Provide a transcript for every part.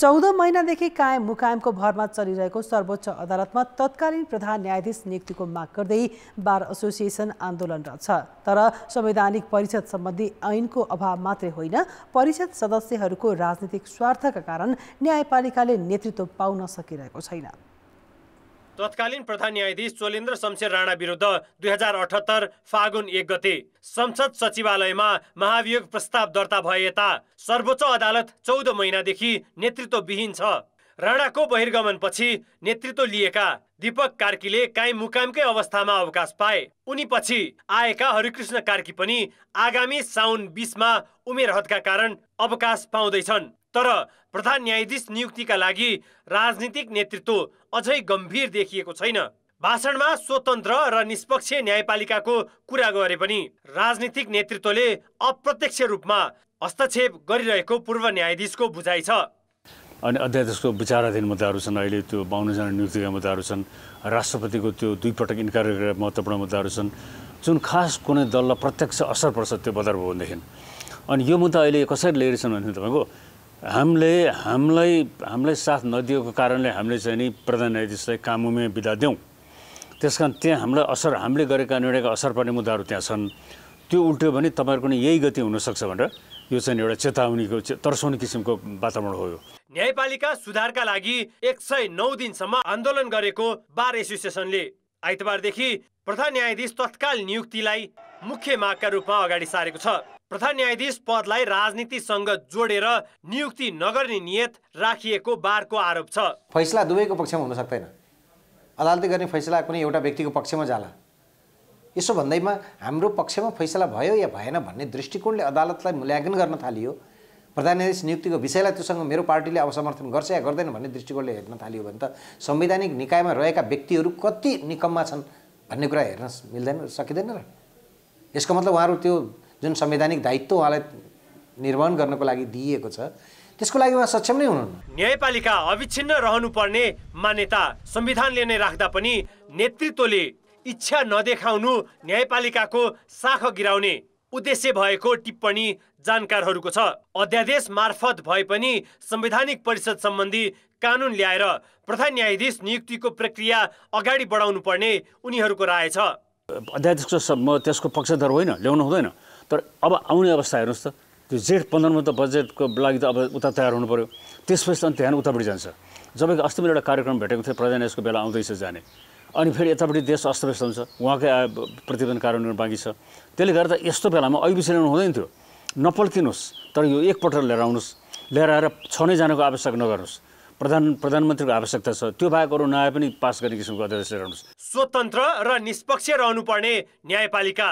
चौध महिनादेखि कायम मुकायमको भरमा चलिरहेको सर्वोच्च अदालतमा तत्कालीन प्रधान न्यायाधीश नियुक्तिको माग गर्दै बार एसोसिएसन आन्दोलनरत छ तर संवैधानिक परिषद सम्बन्धी ऐनको अभाव मात्रै होइन परिषद सदस्यहरूको राजनीतिक स्वार्थका कारण न्यायपालिकाले नेतृत्व पाउन सकिरहेको छैन तत्कालीन प्रधान न्यायाधीश चोलेन्द्र शमशेर राणा विरुद्ध दुई हजार अठहत्तर फागुन एक गते संसद सचिवालयमा महाभियोग प्रस्ताव दर्ता भए यता सर्वोच्च अदालत चौध महिनादेखि नेतृत्वविहीन छ राणाको बहिर्गमनपछि नेतृत्व लिएका दीपक कार्कीले कायम मुकामकै अवस्थामा अवकाश पाए उनी पछि आएका हरिकृष्ण कार्की पनि आगामी साउन बिसमा उमेर हदका कारण अवकाश पाउँदैछन् तर प्रधान न्यायाधीश नियुक्तिका लागि राजनीतिक नेतृत्व अझै गम्भीर देखिएको छैन भाषणमा स्वतन्त्र र निष्पक्ष न्यायपालिकाको कुरा गरे पनि राजनीतिक नेतृत्वले अप्रत्यक्ष रूपमा हस्तक्षेप गरिरहेको पूर्व न्यायाधीशको बुझाइ छ अनि अध्यादेशको विचाराधीन मुद्दाहरू छन् अहिले त्यो बाहुनजना नियुक्तिका मुद्दाहरू छन् राष्ट्रपतिको त्यो दुईपटक इन्कार गरेर महत्त्वपूर्ण मुद्दाहरू छन् जुन खास कुनै दललाई प्रत्यक्ष असर पर्छ त्यो बदर भयो अनि यो मुद्दा अहिले कसरी लिएर छन् भने तपाईँको हामीले हामीलाई हामीलाई साथ नदिएको कारणले हामीले चाहिँ नि प्रधान न्यायाधीशलाई कामुमै बिदा दिउँ त्यस कारण त्यहाँ हामीलाई असर हामीले गरेका निर्णयका असर पर्ने मुद्दाहरू त्यहाँ छन् त्यो उल्ट्यो भने तपाईँहरूको नै यही गति हुनसक्छ भनेर यो चाहिँ एउटा चेतावनीको तर्साउने किसिमको वातावरण हो यो न्यायपालिका सुधारका लागि एक सय नौ दिनसम्म आन्दोलन गरेको बार एसोसिएसनले आइतबारदेखि प्रधान न्यायाधीश तत्काल नियुक्तिलाई मुख्य मागका रूपमा अगाडि सारेको छ प्रधान न्यायाधीश पदलाई राजनीतिसँग जोडेर नियुक्ति नगर्ने नियत राखिएको बारको आरोप छ फैसला दुवैको पक्षमा हुन सक्दैन अदालतले गर्ने फैसला कुनै एउटा व्यक्तिको पक्षमा जाला यसो भन्दैमा हाम्रो पक्षमा फैसला भयो या भएन भन्ने दृष्टिकोणले अदालतलाई मूल्याङ्कन गर्न थालियो प्रधान न्यायाधीश नियुक्तिको विषयलाई त्योसँग मेरो पार्टीले अब समर्थन गर्छ या गर्दैन भन्ने दृष्टिकोणले हेर्न थालियो भने त संवैधानिक निकायमा रहेका व्यक्तिहरू कति निकममा छन् भन्ने कुरा हेर्न मिल्दैन सकिँदैन र यसको मतलब उहाँहरू त्यो जुन संवैधानिक दायित्व उहाँलाई निर्वहन गर्नको लागि दिइएको छ त्यसको लागि उहाँ सक्षम नै हुनुहुन्न न्यायपालिका अविच्छिन्न रहनुपर्ने मान्यता संविधानले नै राख्दा पनि नेतृत्वले इच्छा नदेखाउनु न्यायपालिकाको साख गिराउने उद्देश्य भएको टिप्पणी जानकारहरूको छ अध्यादेश मार्फत भए पनि संवैधानिक परिषद सम्बन्धी कानुन ल्याएर प्रधान न्यायाधीश नियुक्तिको प्रक्रिया अगाडि बढाउनु पर्ने उनीहरूको राय छ अध्यादेशको म त्यसको पक्षधर होइन ल्याउनु हुँदैन तर अब आउने अवस्था हेर्नुहोस् त त्यो जेठ पन्ध्रमा त बजेटको लागि त अब उता तयार हुनु पऱ्यो त्यसपछि त ध्यान उतापट्टि जान्छ जब कि अस्ति मैले एउटा कार्यक्रम भेटेको थिएँ प्रधान यसको बेला आउँदैछ जाने अनि फेरि यतापट्टि देश अस्तव्यस्त हुन्छ उहाँकै प्रतिवेदन कार्यान्वयन बाँकी छ त्यसले गर्दा यस्तो बेलामा अहिले ल्याउनु हुँदैन थियो नपल्किनुहोस् तर यो एकपल्ट लिएर आउनुहोस् लिएर आएर छ नै जानुको आवश्यक नगर्नुहोस् प्रधान प्रधानमन्त्रीको आवश्यकता छ त्यो बाहेक अरू नयाँ पनि पास गर्ने किसिमको अध्यादेश आउनुहोस् स्वतन्त्र र निष्पक्ष रहनुपर्ने न्यायपालिका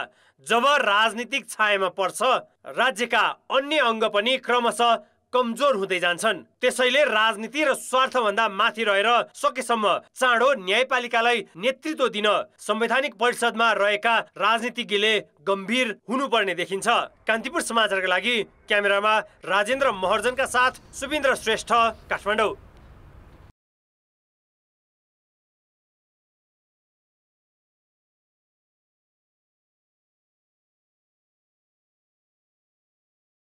जब राजनीतिक छायामा पर्छ राज्यका अन्य अङ्ग पनि क्रमशः कमजोर हुँदै जान्छन् त्यसैले राजनीति र स्वार्थभन्दा माथि रहेर सकेसम्म चाँडो न्यायपालिकालाई नेतृत्व दिन संवैधानिक परिषदमा रहेका राजनीतिज्ञले गम्भीर हुनुपर्ने देखिन्छ कान्तिपुर समाचारका लागि क्यामेरामा राजेन्द्र महर्जनका साथ सुविन्द्र श्रेष्ठ काठमाडौँ